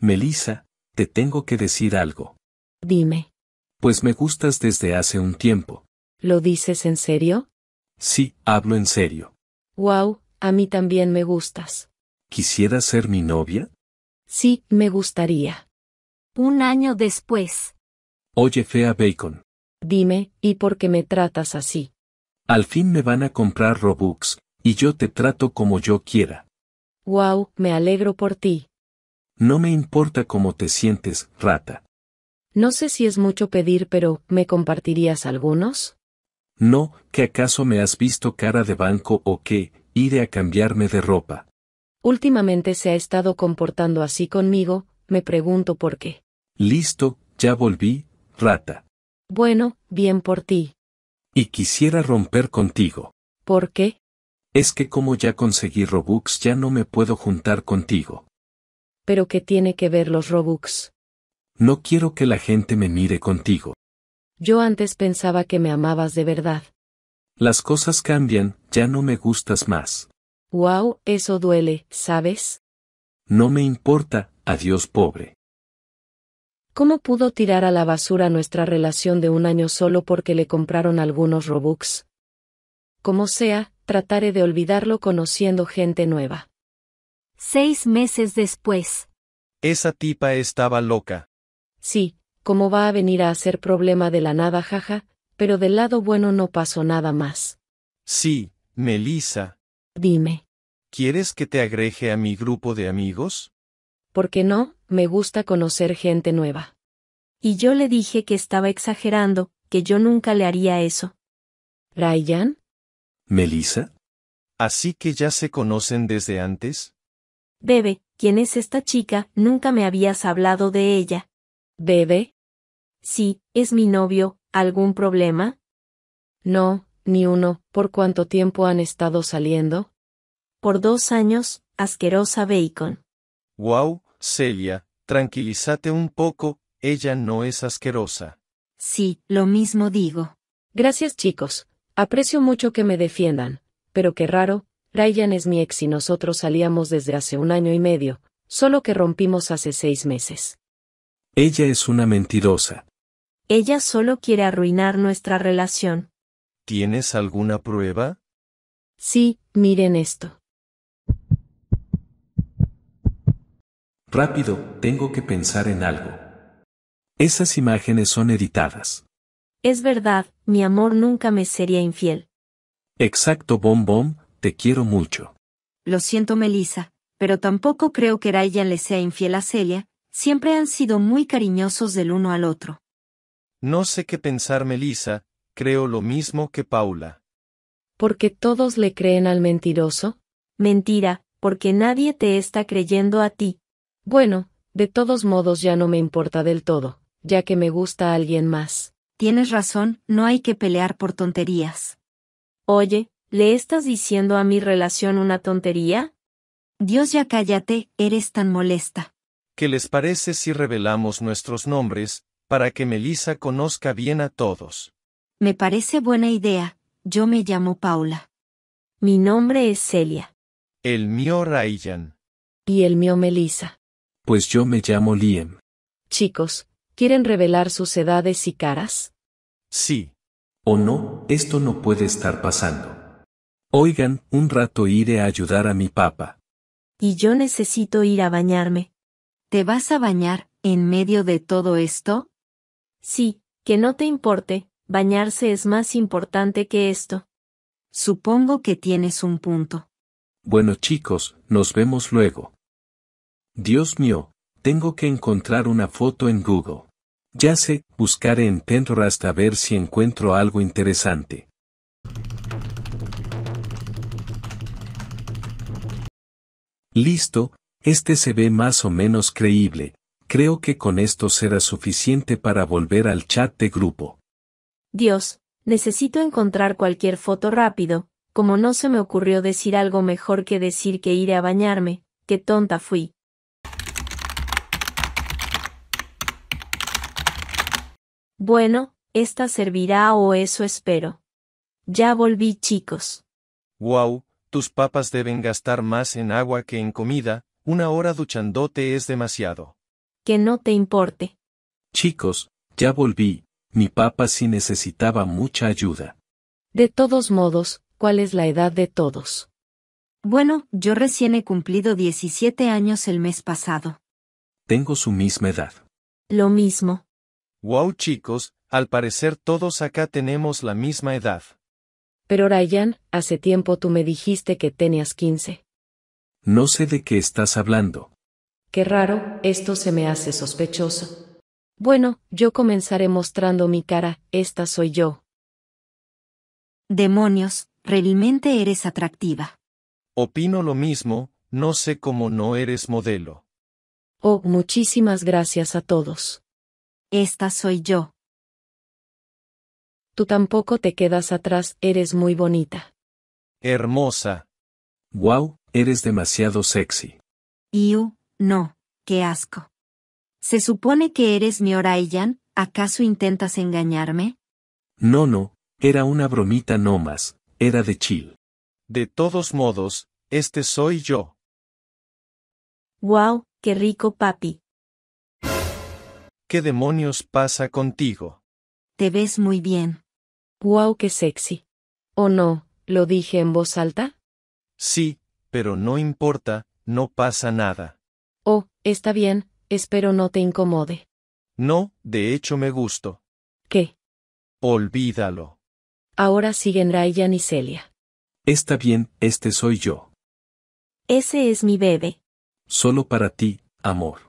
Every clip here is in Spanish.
Melissa, te tengo que decir algo. Dime. Pues me gustas desde hace un tiempo. ¿Lo dices en serio? Sí, hablo en serio. Wow, a mí también me gustas. ¿Quisieras ser mi novia? Sí, me gustaría. Un año después. Oye, fea Bacon. Dime, ¿y por qué me tratas así? Al fin me van a comprar Robux, y yo te trato como yo quiera. Wow, me alegro por ti. No me importa cómo te sientes, rata. No sé si es mucho pedir, pero ¿me compartirías algunos? No, ¿que acaso me has visto cara de banco o qué? Iré a cambiarme de ropa. Últimamente se ha estado comportando así conmigo, me pregunto por qué. Listo, ya volví, rata. Bueno, bien por ti. Y quisiera romper contigo. ¿Por qué? Es que como ya conseguí Robux ya no me puedo juntar contigo pero ¿qué tiene que ver los Robux? No quiero que la gente me mire contigo. Yo antes pensaba que me amabas de verdad. Las cosas cambian, ya no me gustas más. Wow, eso duele, ¿sabes? No me importa, adiós pobre. ¿Cómo pudo tirar a la basura nuestra relación de un año solo porque le compraron algunos Robux? Como sea, trataré de olvidarlo conociendo gente nueva. Seis meses después. Esa tipa estaba loca. Sí, ¿cómo va a venir a hacer problema de la nada, jaja? Pero del lado bueno no pasó nada más. Sí, Melissa. Dime. ¿Quieres que te agreje a mi grupo de amigos? Porque no? Me gusta conocer gente nueva. Y yo le dije que estaba exagerando, que yo nunca le haría eso. ¿Ryan? ¿Melissa? Así que ya se conocen desde antes. Bebe, ¿quién es esta chica? Nunca me habías hablado de ella. ¿Bebe? Sí, es mi novio. ¿Algún problema? No, ni uno. ¿Por cuánto tiempo han estado saliendo? Por dos años, asquerosa bacon. Wow, Celia, tranquilízate un poco, ella no es asquerosa. Sí, lo mismo digo. Gracias chicos, aprecio mucho que me defiendan, pero qué raro, Ryan es mi ex y nosotros salíamos desde hace un año y medio, solo que rompimos hace seis meses. Ella es una mentirosa. Ella solo quiere arruinar nuestra relación. ¿Tienes alguna prueba? Sí, miren esto. Rápido, tengo que pensar en algo. Esas imágenes son editadas. Es verdad, mi amor nunca me sería infiel. Exacto, Bom Bom, te quiero mucho. Lo siento, Melissa, pero tampoco creo que Ryan le sea infiel a Celia, siempre han sido muy cariñosos del uno al otro. No sé qué pensar, Melissa, creo lo mismo que Paula. ¿Porque todos le creen al mentiroso? Mentira, porque nadie te está creyendo a ti. Bueno, de todos modos ya no me importa del todo, ya que me gusta alguien más. Tienes razón, no hay que pelear por tonterías. Oye, ¿Le estás diciendo a mi relación una tontería? Dios ya cállate, eres tan molesta. ¿Qué les parece si revelamos nuestros nombres, para que Melissa conozca bien a todos? Me parece buena idea, yo me llamo Paula. Mi nombre es Celia. El mío Ryan. Y el mío Melissa. Pues yo me llamo Liam. Chicos, ¿quieren revelar sus edades y caras? Sí. ¿O no? Esto no puede estar pasando. Oigan, un rato iré a ayudar a mi papá. Y yo necesito ir a bañarme. ¿Te vas a bañar, en medio de todo esto? Sí, que no te importe, bañarse es más importante que esto. Supongo que tienes un punto. Bueno chicos, nos vemos luego. Dios mío, tengo que encontrar una foto en Google. Ya sé, buscaré en Pinterest hasta ver si encuentro algo interesante. Listo, este se ve más o menos creíble, creo que con esto será suficiente para volver al chat de grupo. Dios, necesito encontrar cualquier foto rápido, como no se me ocurrió decir algo mejor que decir que iré a bañarme, qué tonta fui. Bueno, esta servirá o eso espero. Ya volví chicos. Wow, tus papas deben gastar más en agua que en comida, una hora duchándote es demasiado. Que no te importe. Chicos, ya volví, mi papa sí necesitaba mucha ayuda. De todos modos, ¿cuál es la edad de todos? Bueno, yo recién he cumplido 17 años el mes pasado. Tengo su misma edad. Lo mismo. Wow chicos, al parecer todos acá tenemos la misma edad. Pero Ryan, hace tiempo tú me dijiste que tenías 15. No sé de qué estás hablando. Qué raro, esto se me hace sospechoso. Bueno, yo comenzaré mostrando mi cara, esta soy yo. Demonios, realmente eres atractiva. Opino lo mismo, no sé cómo no eres modelo. Oh, muchísimas gracias a todos. Esta soy yo. Tú tampoco te quedas atrás, eres muy bonita. Hermosa. Wow, eres demasiado sexy. Iu, no, qué asco. Se supone que eres mi Orayan, ¿acaso intentas engañarme? No, no, era una bromita no más, era de chill. De todos modos, este soy yo. Wow, qué rico papi. ¿Qué demonios pasa contigo? Te ves muy bien. ¡Guau, wow, qué sexy! ¿O no? ¿Lo dije en voz alta? Sí, pero no importa, no pasa nada. Oh, está bien, espero no te incomode. No, de hecho me gusto. ¿Qué? Olvídalo. Ahora siguen Ryan y Celia. Está bien, este soy yo. Ese es mi bebé. Solo para ti, amor.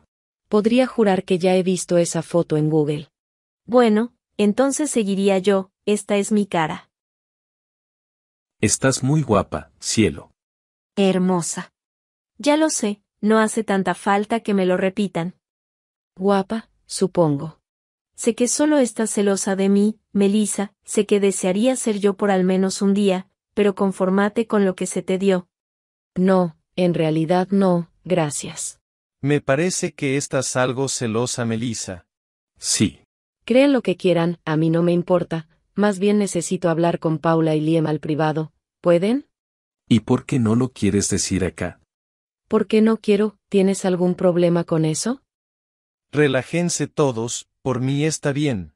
Podría jurar que ya he visto esa foto en Google. Bueno, entonces seguiría yo, esta es mi cara. Estás muy guapa, cielo. Hermosa. Ya lo sé, no hace tanta falta que me lo repitan. Guapa, supongo. Sé que solo estás celosa de mí, Melissa, sé que desearía ser yo por al menos un día, pero conformate con lo que se te dio. No, en realidad no, gracias. Me parece que estás algo celosa, Melissa. Sí. Creen lo que quieran, a mí no me importa, más bien necesito hablar con Paula y Liam al privado, ¿pueden? ¿Y por qué no lo quieres decir acá? ¿Por qué no quiero? ¿Tienes algún problema con eso? Relájense todos, por mí está bien.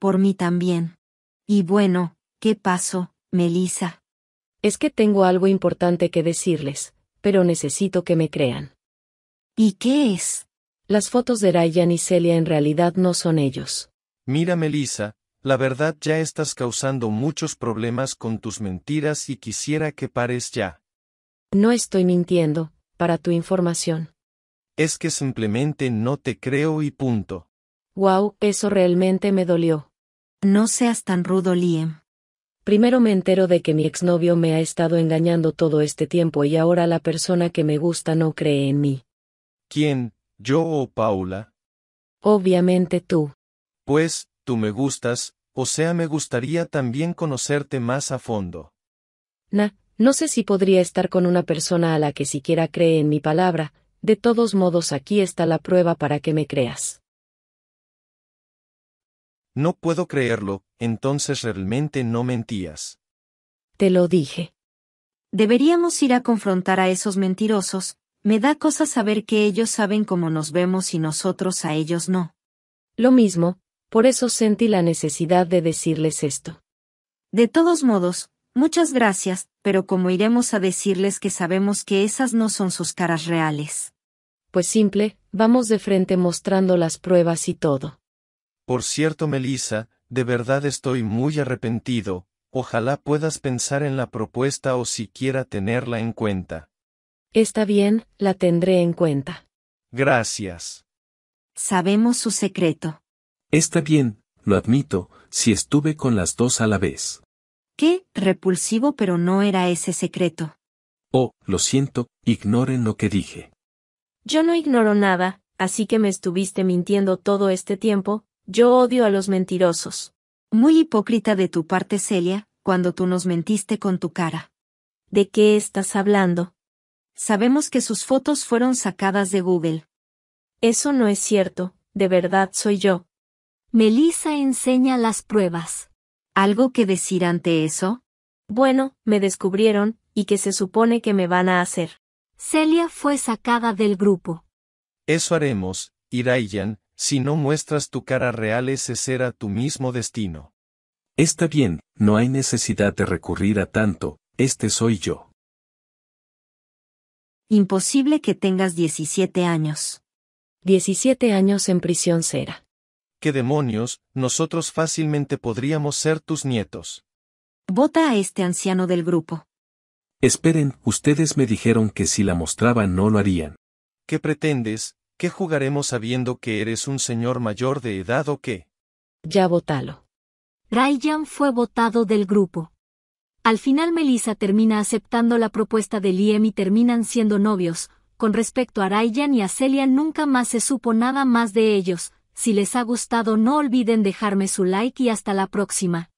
Por mí también. Y bueno, ¿qué pasó, Melissa? Es que tengo algo importante que decirles, pero necesito que me crean. ¿Y qué es? Las fotos de Ryan y Celia en realidad no son ellos. Mira Melissa, la verdad ya estás causando muchos problemas con tus mentiras y quisiera que pares ya. No estoy mintiendo, para tu información. Es que simplemente no te creo y punto. Wow, eso realmente me dolió. No seas tan rudo, Liam. Primero me entero de que mi exnovio me ha estado engañando todo este tiempo y ahora la persona que me gusta no cree en mí. ¿Quién? ¿Yo o Paula? Obviamente tú. Pues, tú me gustas, o sea, me gustaría también conocerte más a fondo. Na, no sé si podría estar con una persona a la que siquiera cree en mi palabra, de todos modos aquí está la prueba para que me creas. No puedo creerlo, entonces realmente no mentías. Te lo dije. Deberíamos ir a confrontar a esos mentirosos, me da cosa saber que ellos saben cómo nos vemos y nosotros a ellos no. Lo mismo, por eso sentí la necesidad de decirles esto. De todos modos, muchas gracias, pero ¿cómo iremos a decirles que sabemos que esas no son sus caras reales. Pues simple, vamos de frente mostrando las pruebas y todo. Por cierto, Melissa, de verdad estoy muy arrepentido, ojalá puedas pensar en la propuesta o siquiera tenerla en cuenta. Está bien, la tendré en cuenta. Gracias. Sabemos su secreto. Está bien, lo admito, si estuve con las dos a la vez. Qué repulsivo, pero no era ese secreto. Oh, lo siento, ignoren lo que dije. Yo no ignoro nada, así que me estuviste mintiendo todo este tiempo, yo odio a los mentirosos. Muy hipócrita de tu parte, Celia, cuando tú nos mentiste con tu cara. ¿De qué estás hablando? Sabemos que sus fotos fueron sacadas de Google. Eso no es cierto, de verdad soy yo, Melissa enseña las pruebas. ¿Algo que decir ante eso? Bueno, me descubrieron, y que se supone que me van a hacer. Celia fue sacada del grupo. Eso haremos, Irayan, si no muestras tu cara real ese será tu mismo destino. Está bien, no hay necesidad de recurrir a tanto, este soy yo. Imposible que tengas 17 años. 17 años en prisión será. ¿qué demonios? Nosotros fácilmente podríamos ser tus nietos. Vota a este anciano del grupo. Esperen, ustedes me dijeron que si la mostraban no lo harían. ¿Qué pretendes? ¿Qué jugaremos sabiendo que eres un señor mayor de edad o qué? Ya votalo. Ryan fue votado del grupo. Al final Melissa termina aceptando la propuesta de Liem y terminan siendo novios. Con respecto a Ryan y a Celia nunca más se supo nada más de ellos, si les ha gustado no olviden dejarme su like y hasta la próxima.